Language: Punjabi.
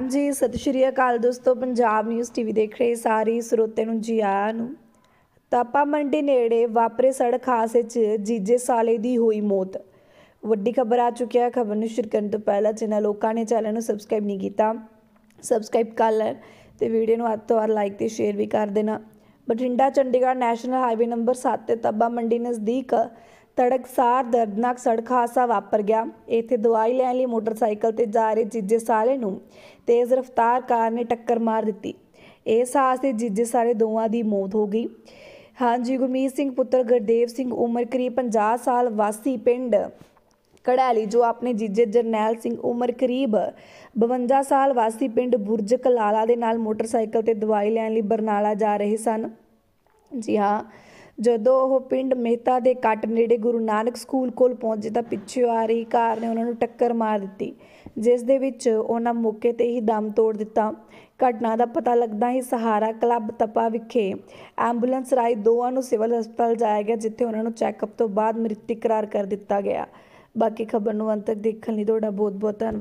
ਹਾਂਜੀ ਸਤਿ ਸ਼੍ਰੀ ਅਕਾਲ ਦੋਸਤੋ ਪੰਜਾਬ ਨਿਊਜ਼ ਟੀਵੀ ਦੇਖ ਰਹੇ ਸਾਰੇ ਸਰੋਤੇ ਨੂੰ ਜੀ ਆਇਆਂ ਨੂੰ ਤਾਪਾ ਮੰਡੀ ਨੇੜੇ ਵਾਪਰੇ ਸੜਕ ਹਾਦਸੇ 'ਚ ਜੀਜੇ ਸਾਲੇ ਦੀ ਹੋਈ ਮੌਤ ਵੱਡੀ ਖਬਰ ਆ ਚੁੱਕੀ ਹੈ ਖਬਰ ਨੂੰ ਸ਼ੁਰੂ ਕਰਨ ਤੋਂ ਪਹਿਲਾਂ ਜਿਨ੍ਹਾਂ ਲੋਕਾਂ ਨੇ ਚੈਨਲ ਨੂੰ ਸਬਸਕ੍ਰਾਈਬ ਨਹੀਂ ਕੀਤਾ ਸਬਸਕ੍ਰਾਈਬ ਕਰ ਲੈ ਤੇ ਵੀਡੀਓ ਨੂੰ ਹੱਥ ਤੋਂ ਵਾਰ ਲਾਈਕ ਤੇ ਸ਼ੇਅਰ ਵੀ ਕਰ ਦੇਣਾ Bathinda Chandigarh national highway number 7 ਤੇ ਤਾਪਾ ਮੰਡੀ ਨਜ਼ਦੀਕ ਤੜਕਸਾਰ ਦਰਦਨਾਕ ਸੜਕ ਹਾਦਸਾ ਵਾਪਰ ਗਿਆ ਇੱਥੇ ਦਵਾਈ ਲੈਣ ਲਈ ਮੋਟਰਸਾਈਕਲ ਤੇ ਜਾ ਰਹੇ ਜੀਜੇ ਸਾਲੇ ਨੂੰ ਤੇਜ਼ ਰਫ਼ਤਾਰ ਕਾਰ ਨੇ ਟੱਕਰ ਮਾਰ ਦਿੱਤੀ ਇਸ ਹਾਦਸੇ ਜੀਜੇ ਸਾਰੇ ਦੋਵਾਂ ਦੀ ਮੌਤ ਹੋ ਗਈ ਹਾਂਜੀ ਗੁਰਮੀਤ ਸਿੰਘ ਪੁੱਤਰ ਗੁਰਦੇਵ ਸਿੰਘ ਉਮਰ ਕਰੀਬ 50 ਸਾਲ ਵਾਸੀ ਪਿੰਡ ਕੜਾਲੀ ਜੋ ਆਪਣੇ ਜੀਜੇ ਜਰਨੈਲ ਸਿੰਘ ਉਮਰ ਕਰੀਬ 52 ਸਾਲ ਵਾਸੀ ਪਿੰਡ ਬੁਰਜ ਕਲਾਲਾ ਦੇ ਨਾਲ ਮੋਟਰਸਾਈਕਲ ਤੇ ਦਵਾਈ ਲੈਣ ਲਈ ਬਰਨਾਲਾ ਜਾ ਰਹੇ ਸਨ ਜੀ ਹਾਂ ਜਦੋਂ ਉਹ ਪਿੰਡ ਮਹਿਤਾ ਦੇ ਕੱਟ ਨੇੜੇ ਗੁਰੂ ਨਾਨਕ ਸਕੂਲ ਕੋਲ ਪਹੁੰਚੇ ਤਾਂ ਪਿੱਛੇ ਆ ਰਹੀ ਕਾਰ ਨੇ ਉਹਨਾਂ ਨੂੰ ਟੱਕਰ ਮਾਰ ਦਿੱਤੀ ਜਿਸ ਦੇ ਵਿੱਚ ਉਹਨਾਂ ਮੌਕੇ ਤੇ ਹੀ ਦਮ ਤੋੜ ਦਿੱਤਾ ਘਟਨਾ ਦਾ ਪਤਾ ਲੱਗਦਾ ਹੀ ਸਹਾਰਾ ਕਲੱਬ ਤਪਾ ਵਿਖੇ ਐਂਬੂਲੈਂਸ ਰਾਈ ਦੋਵਾਂ ਨੂੰ ਸਿਵਲ ਹਸਪਤਾਲ ਜਾਇਆ ਗਿਆ ਜਿੱਥੇ ਉਹਨਾਂ ਨੂੰ ਚੈੱਕਅਪ ਤੋਂ ਬਾਅਦ ਮ੍ਰਿਤਕ ਕਰਾਰ ਕਰ ਦਿੱਤਾ ਗਿਆ ਬਾਕੀ ਖਬਰ ਨੂੰ ਅੰਤ ਤੱਕ ਦੇਖਣ ਲਈ ਤੁਹਾਡਾ ਬਹੁਤ ਬਹੁਤ ਧੰਨਵਾਦ